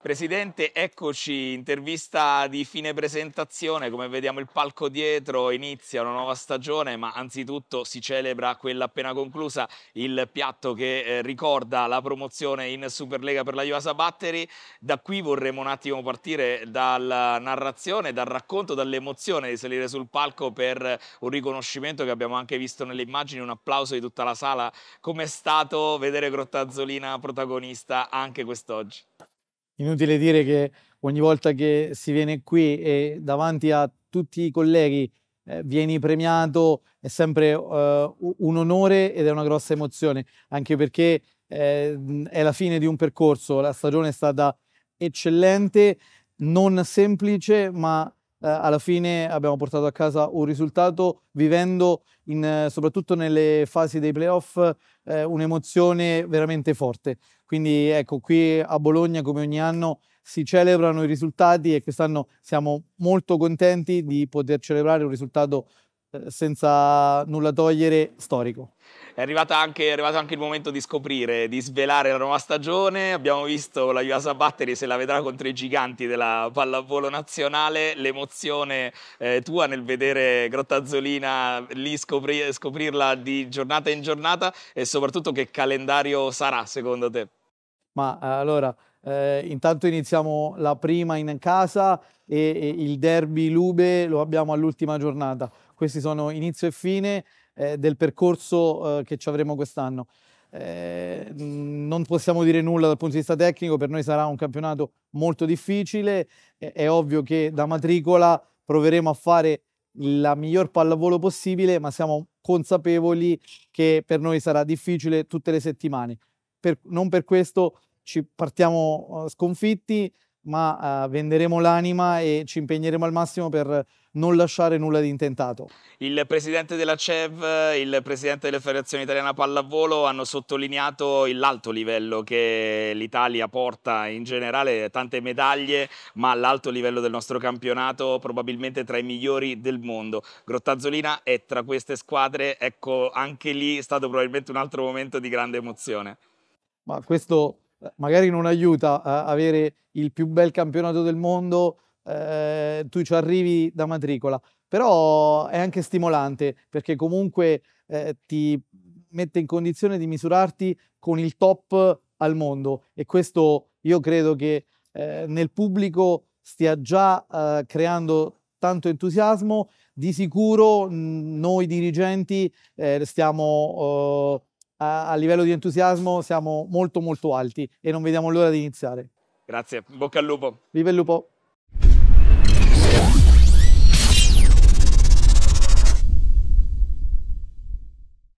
Presidente, eccoci, intervista di fine presentazione, come vediamo il palco dietro, inizia una nuova stagione, ma anzitutto si celebra quella appena conclusa, il piatto che eh, ricorda la promozione in Superlega per la Juasa Battery. Da qui vorremmo un attimo partire dalla narrazione, dal racconto, dall'emozione di salire sul palco per un riconoscimento che abbiamo anche visto nelle immagini, un applauso di tutta la sala. Com'è stato vedere Grottazzolina protagonista anche quest'oggi? Inutile dire che ogni volta che si viene qui e davanti a tutti i colleghi eh, vieni premiato è sempre eh, un onore ed è una grossa emozione, anche perché eh, è la fine di un percorso, la stagione è stata eccellente, non semplice, ma eh, alla fine abbiamo portato a casa un risultato vivendo in, soprattutto nelle fasi dei playoff eh, un'emozione veramente forte. Quindi ecco, qui a Bologna come ogni anno si celebrano i risultati e quest'anno siamo molto contenti di poter celebrare un risultato eh, senza nulla togliere, storico. È arrivato, anche, è arrivato, anche, il momento di scoprire, di svelare la nuova stagione. Abbiamo visto la Juasa Battery se la vedrà contro i giganti della pallavolo nazionale. L'emozione eh, tua nel vedere Grottazzolina lì scopri- scoprirla di giornata in giornata e soprattutto che calendario sarà secondo te? Ma eh, allora, eh, intanto iniziamo la prima in casa e, e il derby Lube lo abbiamo all'ultima giornata questi sono inizio e fine eh, del percorso eh, che ci avremo quest'anno. Eh, non possiamo dire nulla dal punto di vista tecnico, per noi sarà un campionato molto difficile, è ovvio che da matricola proveremo a fare la miglior pallavolo possibile, ma siamo consapevoli che per noi sarà difficile tutte le settimane. Per, non per questo ci partiamo eh, sconfitti, ma uh, venderemo l'anima e ci impegneremo al massimo per non lasciare nulla di intentato. Il presidente della CEV, il presidente della Federazione Italiana Pallavolo hanno sottolineato l'alto livello che l'Italia porta in generale, tante medaglie, ma l'alto livello del nostro campionato probabilmente tra i migliori del mondo. Grottazzolina è tra queste squadre, ecco anche lì è stato probabilmente un altro momento di grande emozione. Ma questo eh, magari non aiuta a avere il più bel campionato del mondo, eh, tu ci arrivi da matricola, però è anche stimolante perché comunque eh, ti mette in condizione di misurarti con il top al mondo e questo io credo che eh, nel pubblico stia già eh, creando tanto entusiasmo, di sicuro mh, noi dirigenti eh, stiamo oh, a, livello di entusiasmo siamo molto molto alti e non vediamo l'ora di iniziare. Grazie, bocca al lupo. Viva il lupo.